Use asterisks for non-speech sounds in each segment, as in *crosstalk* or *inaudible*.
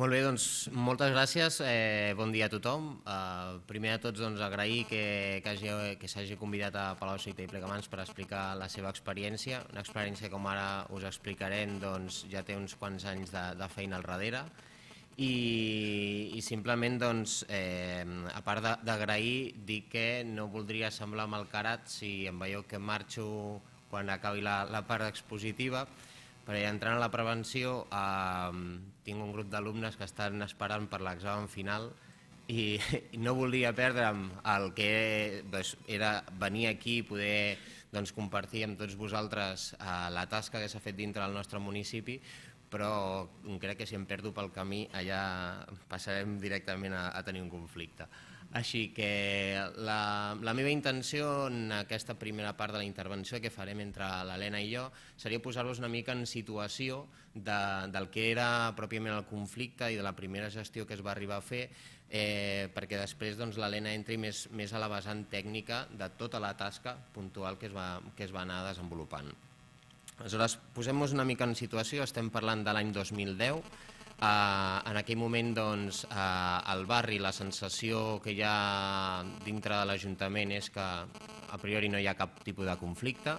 Molt bé, doncs moltes gràcies, eh, bon dia a tothom. Eh, primer a tots doncs, agrair que, que, hagi, que s'hagi convidat a Palau Cita i Plegamans per explicar la seva experiència, una experiència com ara us explicarem doncs, ja té uns quants anys de, de feina al darrere i, i simplement doncs, eh, a part d'agrair dir que no voldria semblar malcarat si em veieu que marxo quan acabi la, la part expositiva, ja entrant a la prevenció eh, tinc un grup d'alumnes que estan esperant per l'examen final i, *laughs* no volia perdre'm el que doncs, era venir aquí i poder doncs, compartir amb tots vosaltres eh, la tasca que s'ha fet dintre del nostre municipi, però crec que si em perdo pel camí allà passarem directament a, a tenir un conflicte. Així que la, la meva intenció en aquesta primera part de la intervenció que farem entre l'Helena i jo seria posar-vos una mica en situació de, del que era pròpiament el conflicte i de la primera gestió que es va arribar a fer eh, perquè després doncs, l'Helena entri més, més a la vessant tècnica de tota la tasca puntual que es va, que es va anar desenvolupant. Aleshores, posem-nos una mica en situació, estem parlant de l'any 2010, Eh, en aquell moment, doncs, eh, al barri la sensació que hi ha dintre de l'Ajuntament és que a priori no hi ha cap tipus de conflicte,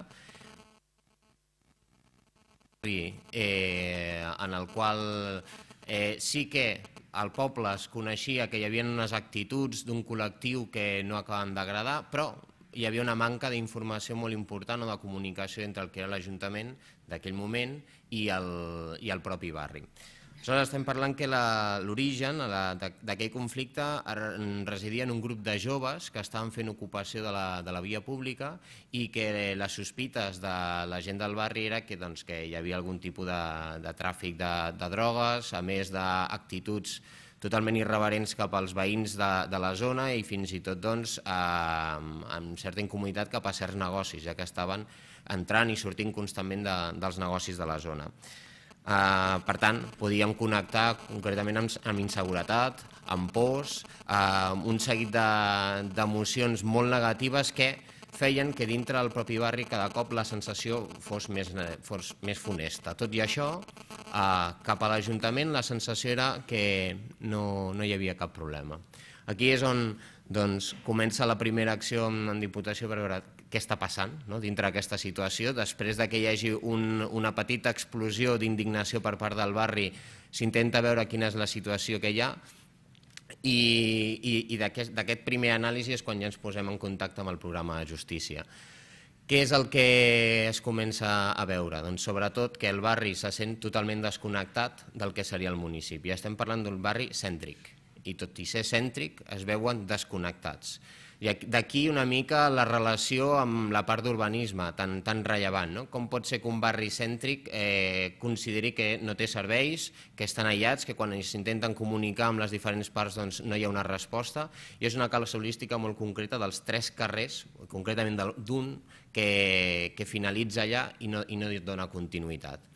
eh, en el qual eh, sí que el poble es coneixia que hi havia unes actituds d'un col·lectiu que no acaben d'agradar, però hi havia una manca d'informació molt important o de comunicació entre el que era l'Ajuntament d'aquell moment i el, i el propi barri. Aleshores estem parlant que l'origen d'aquell conflicte er, residia en un grup de joves que estaven fent ocupació de la, de la via pública i que les sospites de la gent del barri era que, doncs, que hi havia algun tipus de, de tràfic de, de drogues, a més d'actituds totalment irreverents cap als veïns de, de la zona i fins i tot doncs, eh, amb certa incomoditat cap a certs negocis, ja que estaven entrant i sortint constantment de, dels negocis de la zona. Eh, per tant, podíem connectar concretament amb, amb inseguretat, amb pors, eh, un seguit d'emocions de, molt negatives que feien que dintre del propi barri cada cop la sensació fos més, fos més funesta. Tot i això, eh, cap a l'Ajuntament la sensació era que no, no hi havia cap problema. Aquí és on doncs, comença la primera acció en Diputació per veure què està passant no? dintre d'aquesta situació. Després de que hi hagi un, una petita explosió d'indignació per part del barri, s'intenta veure quina és la situació que hi ha i, i, i d'aquest primer anàlisi és quan ja ens posem en contacte amb el programa de justícia. Què és el que es comença a veure? Doncs sobretot que el barri se sent totalment desconnectat del que seria el municipi. Estem parlant d'un barri cèntric i tot i ser cèntric es veuen desconnectats. I d'aquí una mica la relació amb la part d'urbanisme tan, tan rellevant. No? Com pot ser que un barri cèntric eh, consideri que no té serveis, que estan aïllats, que quan s'intenten comunicar amb les diferents parts doncs, no hi ha una resposta? I és una casuística molt concreta dels tres carrers, concretament d'un, que, que finalitza allà i no, i no dona continuïtat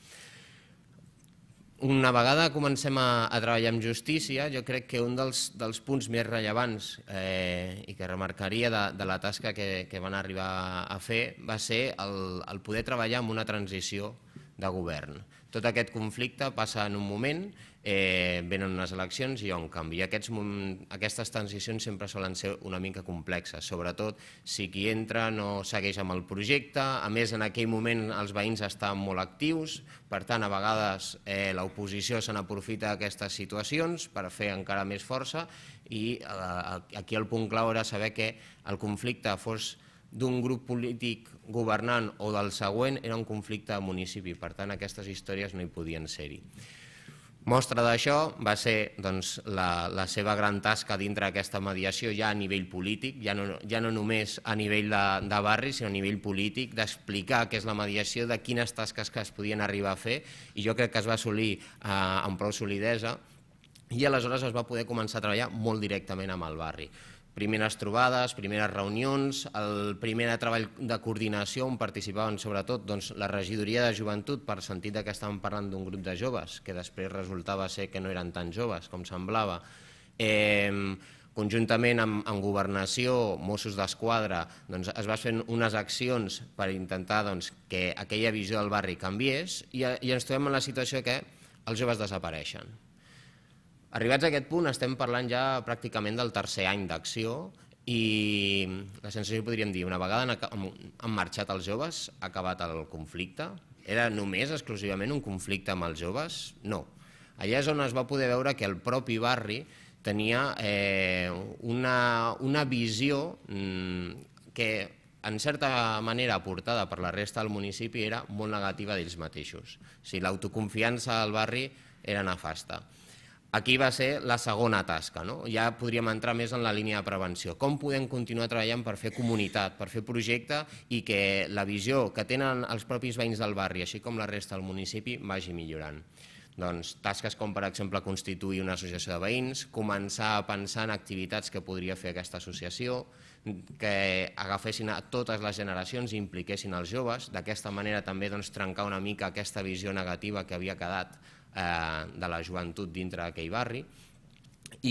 una vegada comencem a, a treballar amb justícia, jo crec que un dels, dels punts més rellevants eh, i que remarcaria de, de la tasca que, que van arribar a fer va ser el, el poder treballar amb una transició de govern. Tot aquest conflicte passa en un moment, eh, venen unes eleccions i hi ha un canvi. I aquests, aquestes transicions sempre solen ser una mica complexes, sobretot si qui entra no segueix amb el projecte, a més en aquell moment els veïns estan molt actius, per tant a vegades eh, l'oposició se n'aprofita d'aquestes situacions per fer encara més força i eh, aquí el punt clau era saber que el conflicte fos d'un grup polític governant o del següent era un conflicte de municipi, per tant aquestes històries no hi podien ser-hi. Mostra d'això va ser doncs, la, la seva gran tasca dintre d'aquesta mediació ja a nivell polític, ja no, ja no només a nivell de, de barri, sinó a nivell polític, d'explicar què és la mediació, de quines tasques que es podien arribar a fer, i jo crec que es va assolir eh, amb prou solidesa, i aleshores es va poder començar a treballar molt directament amb el barri primeres trobades, primeres reunions, el primer treball de coordinació on participaven sobretot doncs, la regidoria de joventut per sentit que estàvem parlant d'un grup de joves que després resultava ser que no eren tan joves com semblava. Eh, conjuntament amb, amb Governació, Mossos d'Esquadra, doncs es va fent unes accions per intentar doncs, que aquella visió del barri canviés i, i ens trobem en la situació que els joves desapareixen. Arribats a aquest punt estem parlant ja pràcticament del tercer any d'acció i la sensació podríem dir, una vegada han, marxat els joves, ha acabat el conflicte, era només exclusivament un conflicte amb els joves? No. Allà és on es va poder veure que el propi barri tenia eh, una, una visió mm, que en certa manera aportada per la resta del municipi era molt negativa d'ells mateixos. O sigui, l'autoconfiança del barri era nefasta. Aquí va ser la segona tasca, no? ja podríem entrar més en la línia de prevenció. Com podem continuar treballant per fer comunitat, per fer projecte i que la visió que tenen els propis veïns del barri, així com la resta del municipi, vagi millorant doncs, tasques com, per exemple, constituir una associació de veïns, començar a pensar en activitats que podria fer aquesta associació, que agafessin a totes les generacions i impliquessin els joves. D'aquesta manera també doncs, trencar una mica aquesta visió negativa que havia quedat Eh, de la joventut dintre d'aquell barri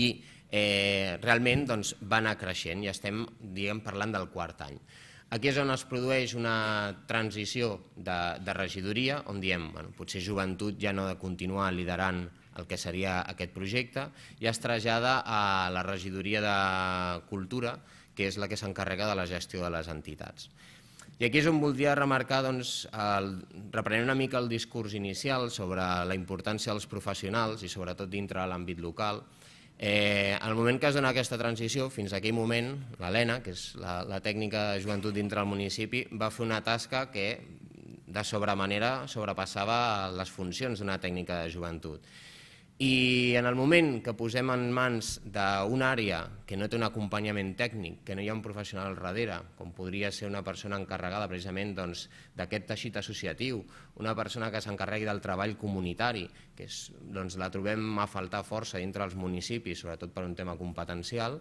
i eh, realment doncs, va anar creixent i estem diguem, parlant del quart any. Aquí és on es produeix una transició de, de regidoria, on diem bueno, potser joventut ja no ha de continuar liderant el que seria aquest projecte, i es trasllada a la regidoria de cultura, que és la que s'encarrega de la gestió de les entitats. I aquí és on voldria remarcar, doncs, el, reprenent una mica el discurs inicial sobre la importància dels professionals i sobretot dintre de l'àmbit local, eh, en el moment que es dona aquesta transició, fins a aquell moment, l'Helena, que és la, la tècnica de joventut dintre del municipi, va fer una tasca que de sobremanera sobrepassava les funcions d'una tècnica de joventut. I en el moment que posem en mans d'una àrea que no té un acompanyament tècnic, que no hi ha un professional al darrere, com podria ser una persona encarregada precisament doncs, d'aquest doncs, teixit associatiu, una persona que s'encarregui del treball comunitari, que és, doncs, la trobem a faltar força dintre els municipis, sobretot per un tema competencial,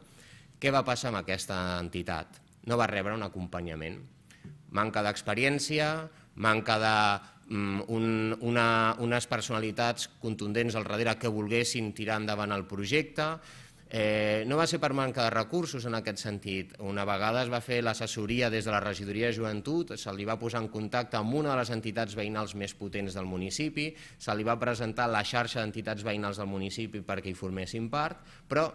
què va passar amb aquesta entitat? No va rebre un acompanyament. Manca d'experiència, manca de Mm, un, una, unes personalitats contundents al darrere que volguessin tirar endavant el projecte. Eh, no va ser per manca de recursos en aquest sentit. Una vegada es va fer l'assessoria des de la regidoria de joventut, se li va posar en contacte amb una de les entitats veïnals més potents del municipi, se li va presentar la xarxa d'entitats veïnals del municipi perquè hi formessin part, però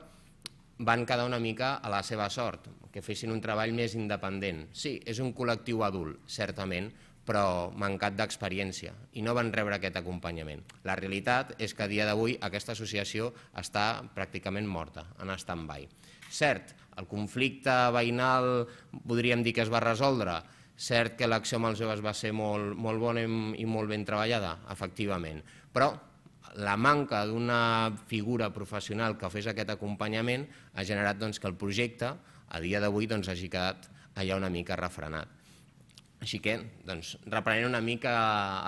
van quedar una mica a la seva sort, que fessin un treball més independent. Sí, és un col·lectiu adult, certament, però mancat d'experiència i no van rebre aquest acompanyament. La realitat és que a dia d'avui aquesta associació està pràcticament morta, en stand-by. Cert, el conflicte veïnal podríem dir que es va resoldre, cert que l'acció amb els joves va ser molt, molt bona i molt ben treballada, efectivament, però la manca d'una figura professional que fes aquest acompanyament ha generat doncs, que el projecte a dia d'avui doncs, hagi quedat allà una mica refrenat. Així que doncs, reprenent una mica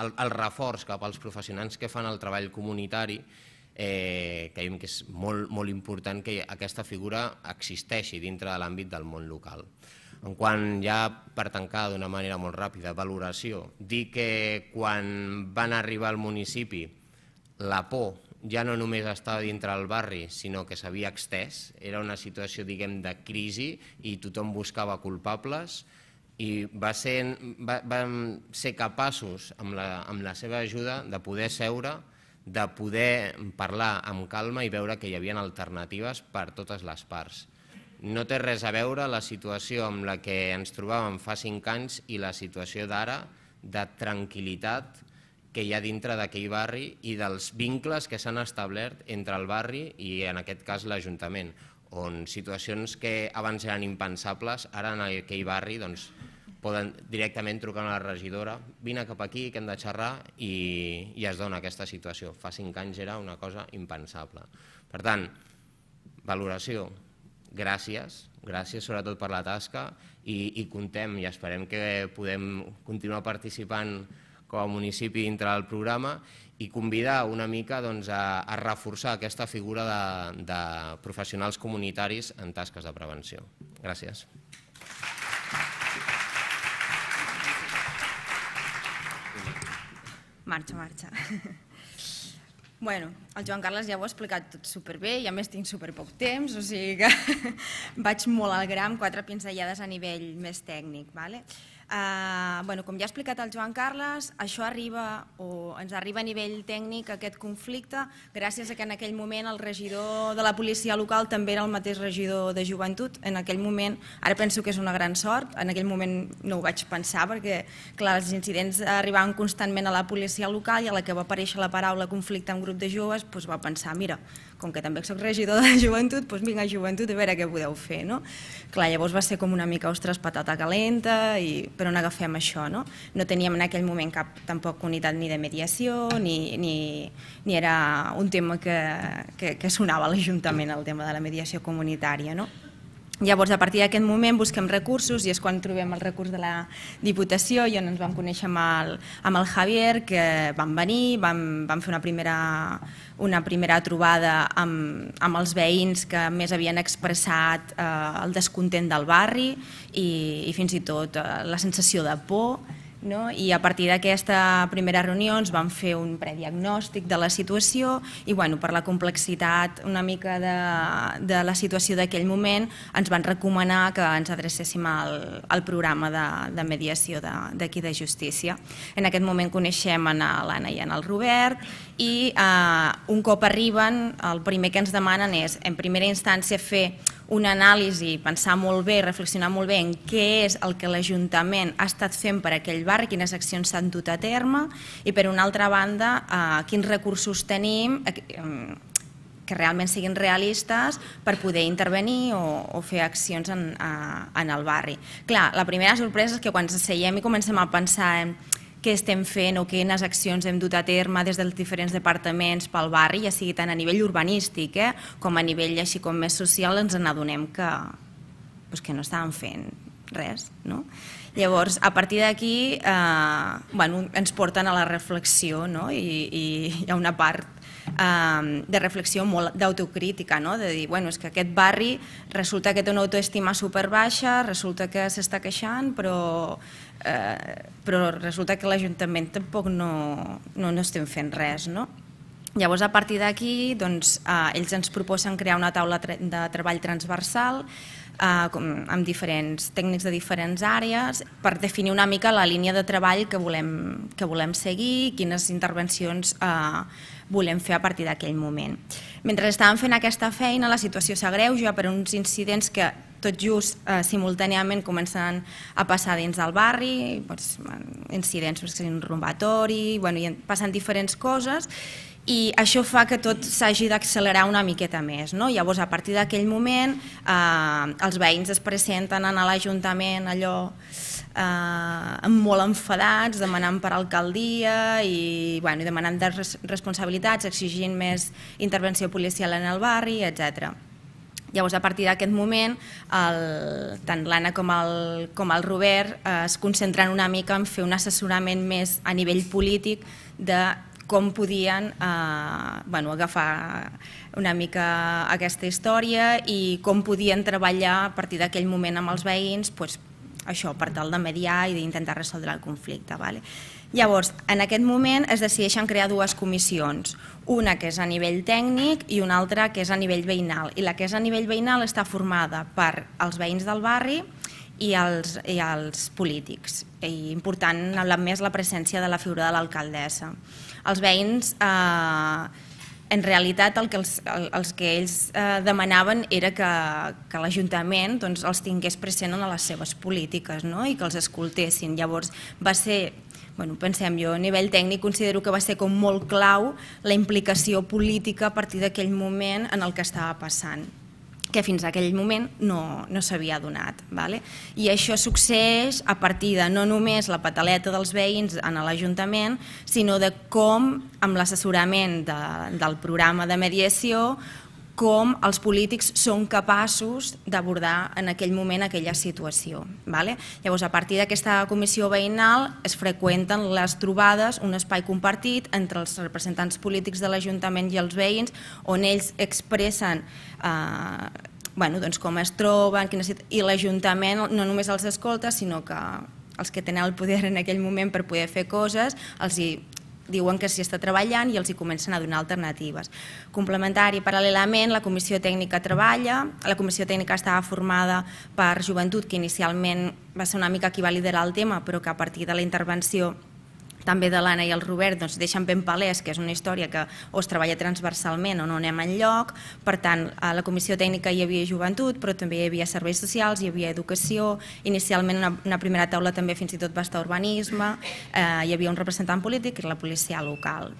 el, el reforç cap als professionals que fan el treball comunitari, eh, creiem que és molt, molt important que aquesta figura existeixi dintre de l'àmbit del món local. En quan ja per tancar d'una manera molt ràpida, valoració, dir que quan van arribar al municipi la por ja no només estava dintre del barri, sinó que s'havia extès, era una situació diguem de crisi i tothom buscava culpables, i va ser, va, van ser capaços, amb la, amb la seva ajuda, de poder seure, de poder parlar amb calma i veure que hi havia alternatives per totes les parts. No té res a veure la situació amb la que ens trobàvem fa cinc anys i la situació d'ara de tranquil·litat que hi ha dintre d'aquell barri i dels vincles que s'han establert entre el barri i, en aquest cas, l'Ajuntament on situacions que abans eren impensables, ara en aquell barri doncs, poden directament trucar a la regidora, vine cap aquí que hem de xerrar i, i es dona aquesta situació. Fa cinc anys era una cosa impensable. Per tant, valoració, gràcies, gràcies sobretot per la tasca i, i contem i esperem que podem continuar participant com a municipi dintre del programa i convidar una mica doncs, a, a reforçar aquesta figura de, de professionals comunitaris en tasques de prevenció. Gràcies. Marxa, marxa. Bueno, el Joan Carles ja ho ha explicat tot superbé i a més tinc superpoc temps, o sigui que *laughs* vaig molt al gram, quatre pinzellades a nivell més tècnic. Vale? Eh, bueno, com ja ha explicat el Joan Carles, això arriba o ens arriba a nivell tècnic aquest conflicte gràcies a que en aquell moment el regidor de la policia local també era el mateix regidor de joventut. En aquell moment, ara penso que és una gran sort, en aquell moment no ho vaig pensar perquè clar, els incidents arribaven constantment a la policia local i a la que va aparèixer la paraula conflicte amb grup de joves doncs va pensar, mira, com que també sóc regidor de joventut, doncs vinga, joventut, a veure què podeu fer, no? Clar, llavors va ser com una mica, ostres, patata calenta, i però on agafem això, no? No teníem en aquell moment cap, tampoc, unitat ni de mediació, ni, ni, ni era un tema que, que, que sonava a l'Ajuntament, el tema de la mediació comunitària, no? Llavors, a partir d'aquest moment busquem recursos i és quan trobem el recurs de la Diputació i on ens vam conèixer amb el, amb el Javier, que vam venir, vam, vam fer una primera, una primera trobada amb, amb els veïns que més havien expressat eh, el descontent del barri i, i fins i tot eh, la sensació de por no? I a partir d'aquesta primera reunió ens vam fer un prediagnòstic de la situació i bueno, per la complexitat una mica de, de la situació d'aquell moment ens van recomanar que ens adrecéssim al, al programa de, de mediació d'aquí de, de Justícia. En aquest moment coneixem a l'Anna i en el Robert i eh, un cop arriben el primer que ens demanen és en primera instància fer una anàlisi, pensar molt bé, reflexionar molt bé en què és el que l'Ajuntament ha estat fent per aquell barri, quines accions s'han dut a terme i per una altra banda eh, quins recursos tenim eh, mm, que realment siguin realistes per poder intervenir o, o fer accions en, a, eh, en el barri. Clar, la primera sorpresa és que quan ens asseiem i comencem a pensar en eh, què estem fent o quines accions hem dut a terme des dels diferents departaments pel barri, ja sigui tant a nivell urbanístic eh, com a nivell així com més social, ens n'adonem que, que no estàvem fent res. No? Llavors, a partir d'aquí, eh, bueno, ens porten a la reflexió no? I, i hi ha una part eh, de reflexió molt d'autocrítica, no? de dir, bueno, és que aquest barri resulta que té una autoestima superbaixa, resulta que s'està queixant, però eh, però resulta que l'Ajuntament tampoc no, no, no estem fent res, no? Llavors, a partir d'aquí, doncs, eh, ells ens proposen crear una taula de treball transversal eh, amb diferents tècnics de diferents àrees per definir una mica la línia de treball que volem, que volem seguir, quines intervencions eh, volem fer a partir d'aquell moment. Mentre estàvem fent aquesta feina, la situació s'agreuja per uns incidents que tot just eh, simultàniament comencen a passar dins del barri, doncs, incidents, un robatori, bueno, i passen diferents coses, i això fa que tot s'hagi d'accelerar una miqueta més. No? Llavors, a partir d'aquell moment, eh, els veïns es presenten a l'Ajuntament allò eh, molt enfadats, demanant per alcaldia i, bueno, i demanant de responsabilitats, exigint més intervenció policial en el barri, etc. Llavors, a partir d'aquest moment, el, tant l'Anna com, el, com el Robert eh, es concentren una mica en fer un assessorament més a nivell polític de com podien eh, bueno, agafar una mica aquesta història i com podien treballar a partir d'aquell moment amb els veïns pues, això per tal de mediar i d'intentar resoldre el conflicte. Vale? Llavors, en aquest moment es decideixen crear dues comissions, una que és a nivell tècnic i una altra que és a nivell veïnal. I la que és a nivell veïnal està formada per els veïns del barri, i els, i els polítics, i important la, més la presència de la figura de l'alcaldessa. Els veïns, eh, en realitat, el que els, el, els que ells eh, demanaven era que, que l'Ajuntament doncs, els tingués present en les seves polítiques no? i que els escoltessin. Llavors, va ser bueno, pensem, jo a nivell tècnic considero que va ser com molt clau la implicació política a partir d'aquell moment en el que estava passant que fins a aquell moment no, no s'havia donat. Vale? I això succeeix a partir de no només la pataleta dels veïns en l'Ajuntament, sinó de com, amb l'assessorament de, del programa de mediació, com els polítics són capaços d'abordar en aquell moment aquella situació. Vale? Llavors, a partir d'aquesta comissió veïnal es freqüenten les trobades, un espai compartit entre els representants polítics de l'Ajuntament i els veïns, on ells expressen eh, bueno, doncs com es troben, i l'Ajuntament no només els escolta, sinó que els que tenen el poder en aquell moment per poder fer coses, els hi diuen que s'hi està treballant i els hi comencen a donar alternatives. Complementari, paral·lelament, la Comissió Tècnica treballa, la Comissió Tècnica estava formada per joventut, que inicialment va ser una mica qui va liderar el tema, però que a partir de la intervenció també de l'Anna i el Robert doncs, deixen ben palès que és una història que o es treballa transversalment o no anem lloc. per tant, a la Comissió Tècnica hi havia joventut, però també hi havia serveis socials, hi havia educació, inicialment una, una primera taula també fins i tot va estar urbanisme, eh, hi havia un representant polític i la policia local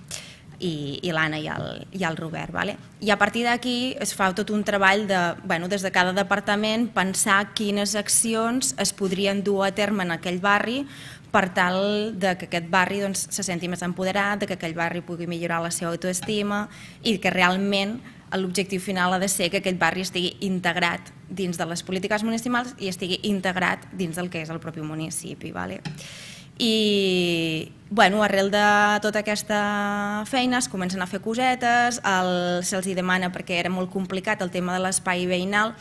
i, i l'Anna i, el, i el Robert. Vale? I a partir d'aquí es fa tot un treball de, bueno, des de cada departament pensar quines accions es podrien dur a terme en aquell barri per tal de que aquest barri doncs, se senti més empoderat, de que aquell barri pugui millorar la seva autoestima i que realment l'objectiu final ha de ser que aquest barri estigui integrat dins de les polítiques municipals i estigui integrat dins del que és el propi municipi. Vale? I bueno, arrel de tota aquesta feina es comencen a fer cosetes, se'ls demana perquè era molt complicat el tema de l'espai veïnal,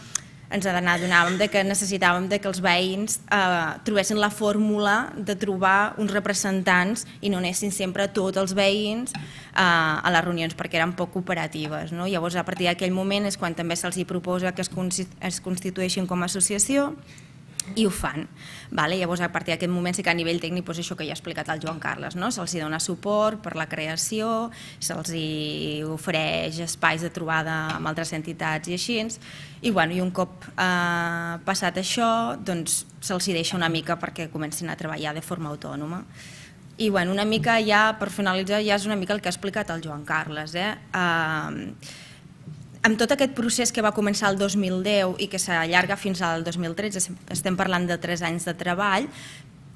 ens adonàvem de que necessitàvem de que els veïns eh, trobessin la fórmula de trobar uns representants i no anessin sempre tots els veïns eh, a les reunions perquè eren poc cooperatives. No? Llavors, a partir d'aquell moment és quan també se'ls proposa que es, es constitueixin com a associació i ho fan. Vale? Llavors, a partir d'aquest moment sí que a nivell tècnic, doncs, això que ja ha explicat el Joan Carles, no? se'ls dona suport per la creació, se'ls ofereix espais de trobada amb altres entitats i així, i, bueno, i un cop eh, passat això, doncs, se'ls deixa una mica perquè comencin a treballar de forma autònoma. I bueno, una mica ja, per finalitzar, ja és una mica el que ha explicat el Joan Carles. Eh? Eh, amb tot aquest procés que va començar el 2010 i que s'allarga fins al 2013, estem parlant de 3 anys de treball,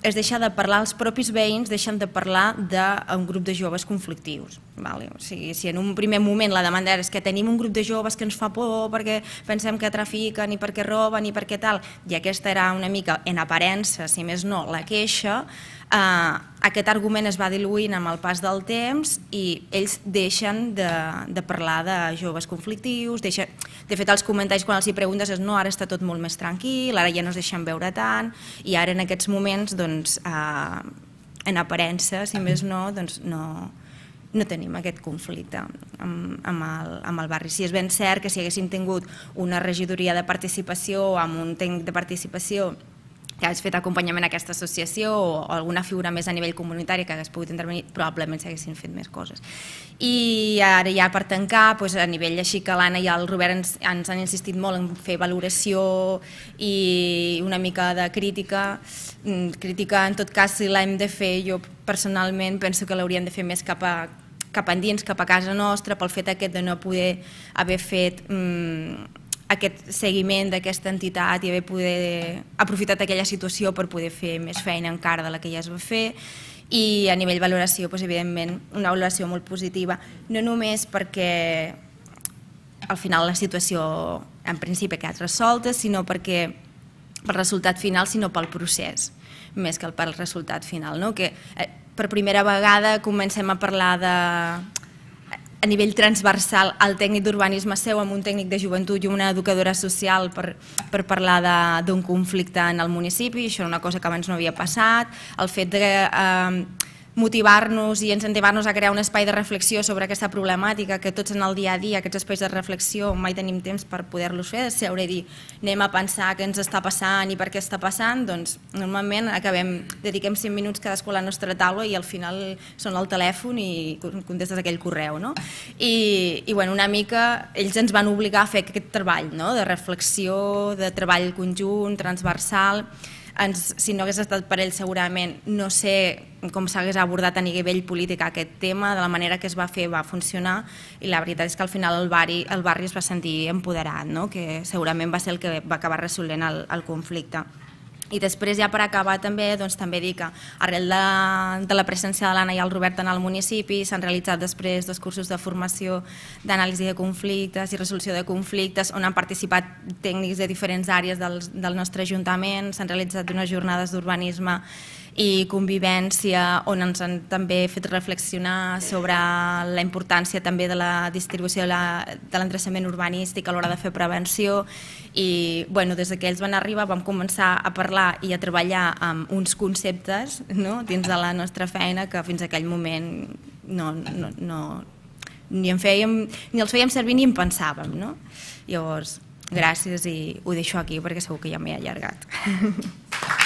es deixa de parlar els propis veïns, deixen de parlar d'un grup de joves conflictius. Vale? O sigui, si en un primer moment la demanda era que tenim un grup de joves que ens fa por perquè pensem que trafiquen i perquè roben i perquè tal, i aquesta era una mica, en aparença, si més no, la queixa, eh, aquest argument es va diluint amb el pas del temps i ells deixen de, de parlar de joves conflictius, deixen, de fet els comentaris quan els hi preguntes és no, ara està tot molt més tranquil, ara ja no es deixen veure tant i ara en aquests moments doncs, eh, en aparença, si més no, doncs no, no tenim aquest conflicte amb, amb, el, amb el barri. Si és ben cert que si haguéssim tingut una regidoria de participació amb un tècnic de participació que hagués fet acompanyament a aquesta associació o alguna figura més a nivell comunitari que hagués pogut intervenir, probablement s'haguessin fet més coses. I ara ja per tancar, doncs a nivell així que l'Anna i el Robert ens, ens han insistit molt en fer valoració i una mica de crítica, mm, crítica en tot cas si l'hem de fer, jo personalment penso que l'hauríem de fer més cap a cap endins, cap a casa nostra, pel fet aquest de no poder haver fet mm, aquest seguiment d'aquesta entitat i haver poder, aprofitat aquella situació per poder fer més feina encara de la que ja es va fer i a nivell valoració, doncs, evidentment, una valoració molt positiva, no només perquè al final la situació en principi ha quedat resolta, sinó perquè pel resultat final, sinó pel procés, més que pel resultat final, no? que eh, per primera vegada comencem a parlar de a nivell transversal el tècnic d'urbanisme seu amb un tècnic de joventut i una educadora social per, per parlar d'un conflicte en el municipi, això era una cosa que abans no havia passat, el fet de... Eh, motivar-nos i incentivar-nos a crear un espai de reflexió sobre aquesta problemàtica, que tots en el dia a dia, aquests espais de reflexió, mai tenim temps per poder-los fer, de seure i dir anem a pensar què ens està passant i per què està passant, doncs normalment acabem, dediquem 5 minuts cadascú a la nostra taula i al final són al telèfon i contestes aquell correu. No? I, i bueno, una mica ells ens van obligar a fer aquest treball no? de reflexió, de treball conjunt, transversal, ens, si no hagués estat per ell segurament no sé com s'hagués abordat a nivell polític aquest tema, de la manera que es va fer va funcionar i la veritat és que al final el barri, el barri es va sentir empoderat, no? que segurament va ser el que va acabar resolent el, el conflicte. I després ja per acabar també, doncs, també dic que arrel de, de la presència de l'Anna i el Robert en el municipi s'han realitzat després dos cursos de formació d'anàlisi de conflictes i resolució de conflictes on han participat tècnics de diferents àrees del, del nostre ajuntament, s'han realitzat unes jornades d'urbanisme i convivència, on ens han també fet reflexionar sobre la importància també de la distribució de l'endreçament urbanístic a l'hora de fer prevenció i bueno, des que ells van arribar vam començar a parlar i a treballar amb uns conceptes no? dins de la nostra feina que fins aquell moment no, no, no, ni, en fèiem, ni els fèiem servir ni en pensàvem. No? Llavors, gràcies i ho deixo aquí perquè segur que ja m'he allargat. *laughs*